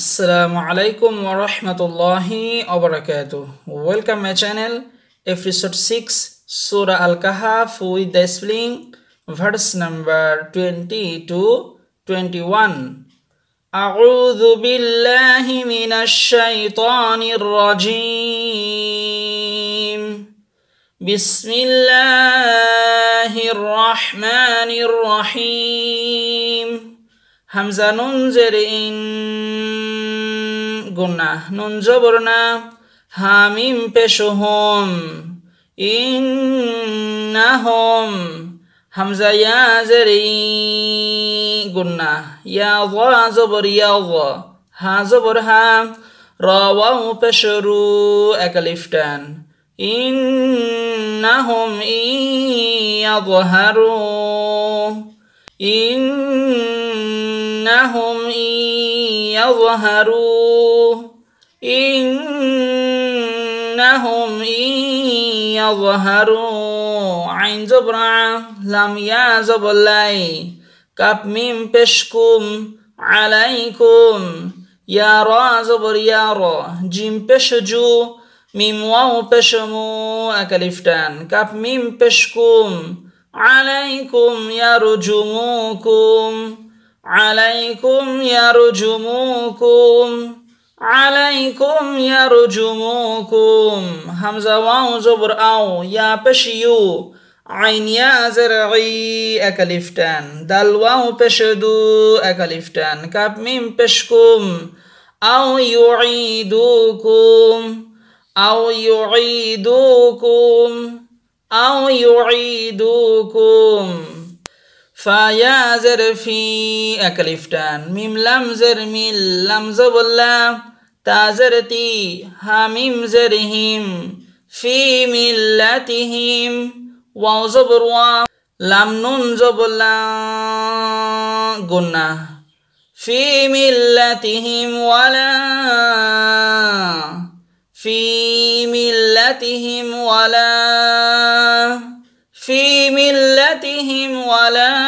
আসসালামু আলাইকুম ওরহমতুল্লাহি অবরাকাত welcome my channel episode six Surah Al Kahf with the spelling verse number twenty two twenty one أعوذ بالله من الشيطان الرجيم بسم الله الرحمن الرحيم همزة ننزر إن গুণা নুন জবরনা হামিম পেশহম ইন্নাহম হামজা ইয়া জেরি গুণা ইয়া জবর ইয়া হা জবর হা রাওয়াও পেশরু একালিফ টান ইন্নাহম ইয়াযহারু ইন্নাহম ই يظهروه إنهم إن يظهروا عين زبرة لم يعزب لي كب من بشكم عليكم يا را زبر يا را جيم بشجو ميم واو بشمو أكلفتان كب من بشكم عليكم يا يرجموكم عليكم يرجموكم عليكم يرجموكم همزة واو زبر أو يا بشيو عين يا زرعي أكلفتان دل واو بشدو أكلفتان كاب ميم بشكم أو يعيدوكم أو يعيدوكم أو يعيدوكم فا يا زر في أكلفتان ميم لم زر ميل لم زبلا تا زرتي هميم زرهم في ملتهم واو زبر وا لم نون زبلا قلنا في ملتهم ولا في ملتهم ولا في ملتهم ولا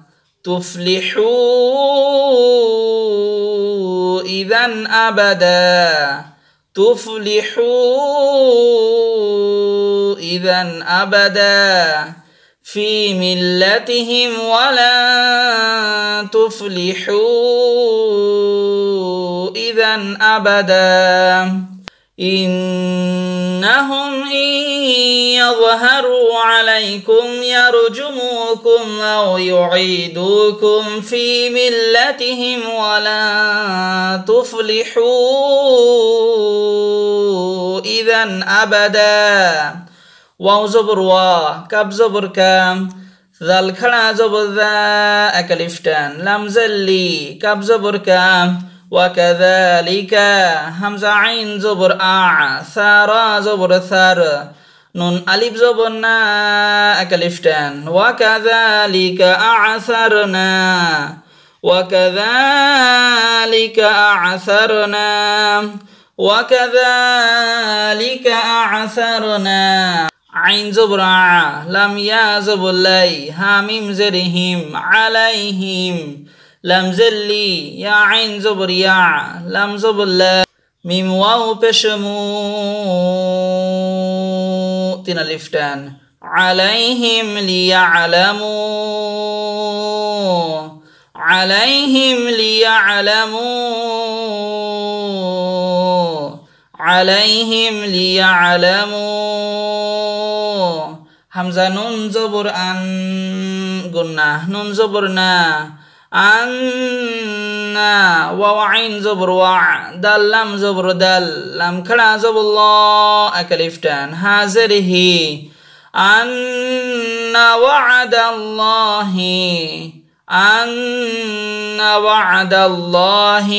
تفلحوا إذا أبدا تفلحوا إذا أبدا في ملتهم ولن تفلحوا إذا أبدا إنهم إن يظهروا عليكم يرجموكم أو يعيدوكم في ملتهم ولا تفلحوا إذا أبدا واو زبر وا كب زبر كام ذل خنا زبر ذا أكلفتان لام زلي كب زبر كام وكذلك همزة عين زبر آ ثارا زبر ثار نون ألف زبرنا أكلفتان وكذلك أعثرنا وكذلك أعثرنا وكذلك أعثرنا عين زبرع لم يا زبلي هامم زرهم عليهم لم زلي يا عين زبر يا لم زبر لا ميم واو بشمو تنا لفتان عليهم ليعلموا عليهم ليعلموا عليهم ليعلموا حمزة نون زبر أن قلنا نون زبرنا أن ووعين زبر وع دل لم زبر دل لم كلا زبر الله أكلفتان هازره أن وعد الله أن وعد الله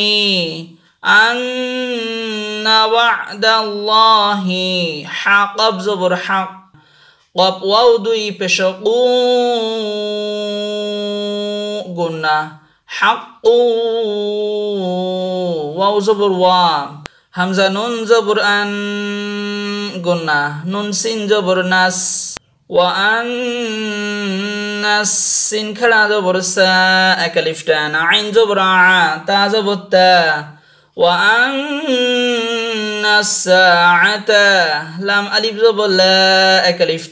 أن وعد الله حق زبر حق قب وودي بشقون গুণা حق واو زبر وا হামজা নুন জবর আন গুন্না নুন সিন জবর নাস ওয়া আন নাস সিন খড়া জবর সা একালিফ টান আইন জবর আ তা জবর তা ওয়া আন নাস লাম আলিফ জবর লা একালিফ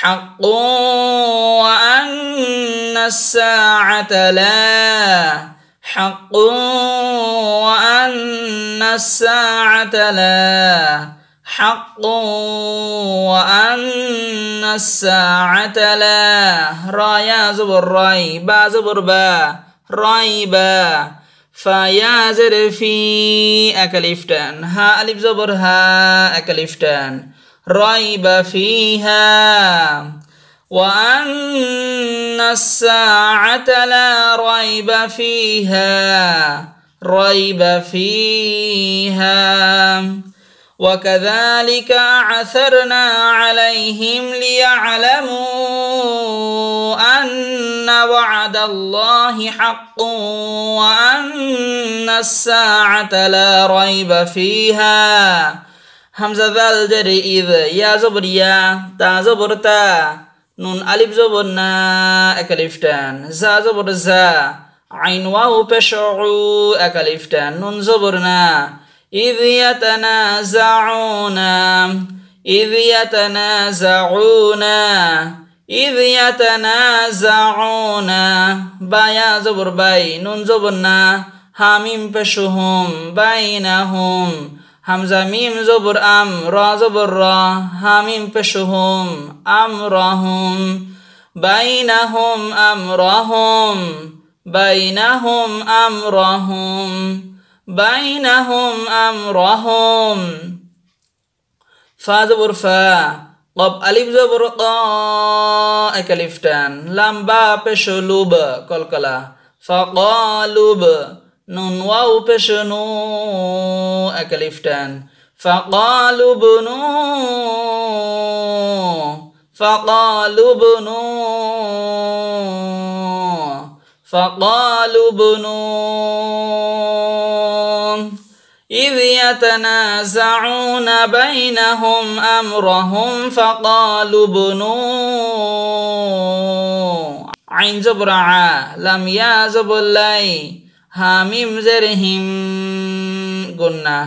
حق وأن الساعة لا حق وأن الساعة لا حق وأن الساعة لا رايا زبر راي با زبر با راي با فيا زر في أكلفتان ها ألف زبر ها أكلفتان ريب فيها وأن الساعة لا ريب فيها ريب فيها وكذلك عثرنا عليهم ليعلموا أن وعد الله حق وأن الساعة لا ريب فيها হামজা জাল জেরে ইব ইয়া জবর ইয়া তা জবর তা নুন আলিফ زبر না একালিফ টান জা জবর জা আইন ওয়াও পেশউ একালিফ টান নুন জবর না إذ يتنازعون إذ يتنازعون إذ يتنازعون بايا زبر باي نون زبرنا حاميم بشهم بينهم همزه میم زبر ام را زبر را همین پشهم امرهم بینهم امرهم بینهم امرهم بینهم امرهم فا زبر فا قب الف زبر قا اکلیفتن لمبا پشلوب کلکلا فقالوب نون واو بشنو أكلفتان فقالوا بنو فقالوا بنو فقالوا بنو إذ يتنازعون بينهم أمرهم فقالوا بنو عين زبرعة لم يازب الليل হামিম জেরহিম গুন্না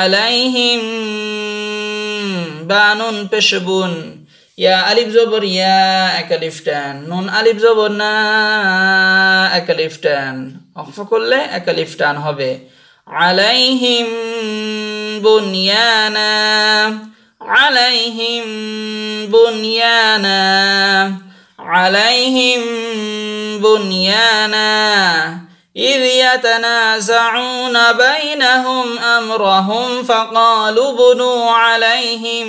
আলাইহিম বানুন পেশবুন ইয়া আলিফ জবর ইয়া এক আলিফ টান নুন আলিফ জবর না এক আলিফ টান অক্ষ করলে এক আলিফ টান হবে আলাইহিম বুনিয়ানা আলাইহিম বুনিয়ানা আলাইহিম বুনিয়ানা إذ يتنازعون بينهم أمرهم فقالوا بنوا عليهم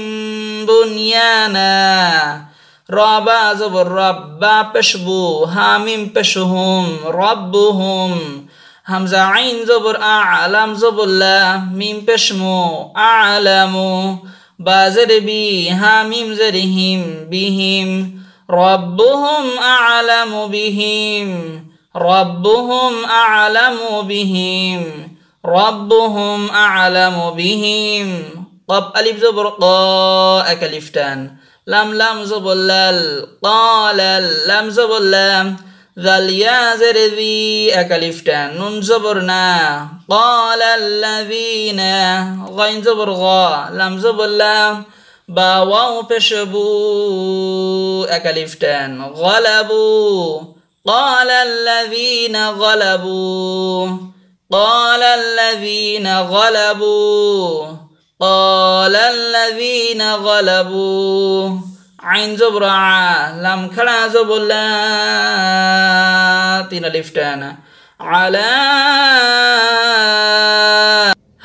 بنيانا رابا زبر ربا بشبو هامين بشهم ربهم همزة عين زبر أعلم زبر لا مين بشمو أعلمو بازر بي هاميم زرهم بهم ربهم أعلم بهم ربهم أعلم بهم ربهم أعلم بهم طب ألف زبر قاء كلفتان لم لم زبل قال لم زبل ذل يا ذي أكلفتان نون زبرنا قال الذين غين زبر غا لم زبل باواو بشبو أكلفتان غلبوا قال الذين غلبوا قال الذين غلبوا قال الذين غلبوا عين زبرعة لم كلا زبلا تين لفتانا على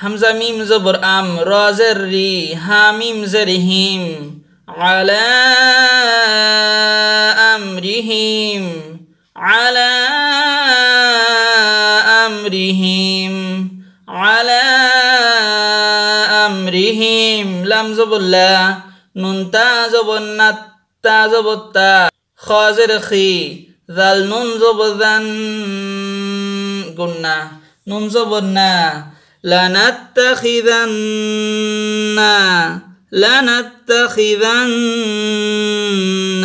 همزة ميم زبر أم رازري هاميم زرهم على أمرهم على أمرهم على أمرهم لم زبلا ننتا زبنا تا زبتا خازر خي ذل ننزب ذن قلنا ننزبنا لنتخذن لنتخذن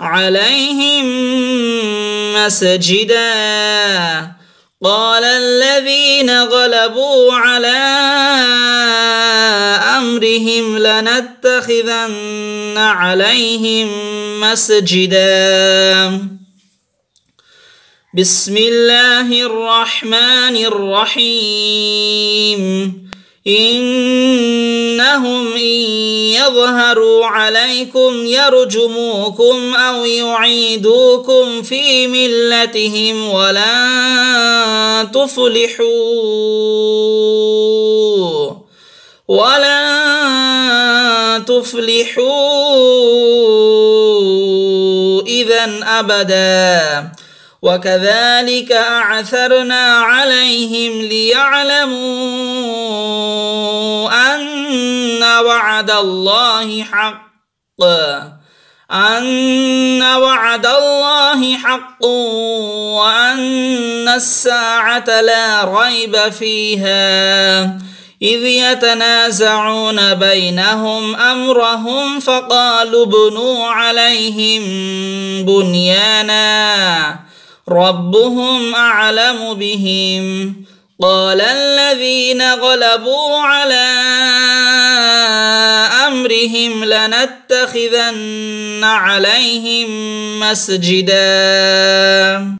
عليهم مسجدا قال الذين غلبوا على امرهم لنتخذن عليهم مسجدا بسم الله الرحمن الرحيم إنهم إن يظهروا عليكم يرجموكم أو يعيدوكم في ملتهم ولن تفلحوا ولن تفلحوا إذا أبدا وكذلك أعثرنا عليهم ليعلموا وعد الله حق أن وعد الله حق وأن الساعة لا ريب فيها إذ يتنازعون بينهم أمرهم فقالوا ابنوا عليهم بنيانا ربهم أعلم بهم قال الذين غلبوا على امرهم لنتخذن عليهم مسجدا